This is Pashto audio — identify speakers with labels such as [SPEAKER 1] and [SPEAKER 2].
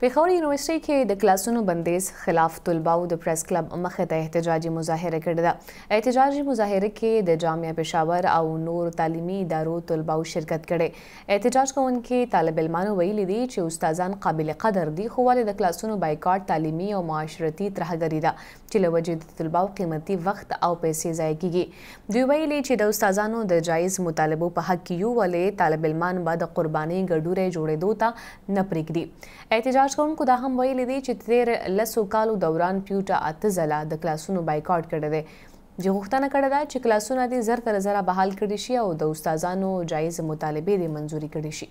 [SPEAKER 1] پیښور یونیورسيټي کې د کلاسونو بندیز خلاف طلباو د پریس کلب مخه ته احتجاجي مظاهره کړې ده احتجاجي مظاهره کې د جامعه پېښور او نور تعلیمي ادارو طلباو شرکت کړي احتجاج کوونکي طالب علمانو ویلي دي چې استادان قابل قدر دي خو ولې د کلاسونو بایکاټ تعلیمي او معاشرتي ترهګري ده چې له وجې د طلباو قیمتي وخت او پیسې ضایع کیږي دوی ویلي چې د استادانو د جایز مطالبو په حق کې یو ولې طالب علمان به د قرباني ګډوره جوړېدو ته نه پرېږدي احتجاج کارشکونکو دا هم ویلي دي چې تیر لسو کالو دوران پیوټا اته ځله د کلاسونو بایکاټ کړی دی چې غوښتنه کړې ده چې کلاسونه دي زر تر زره بحال کړي شي او د استادانو جایز مطالبه دي منځوري کړي شي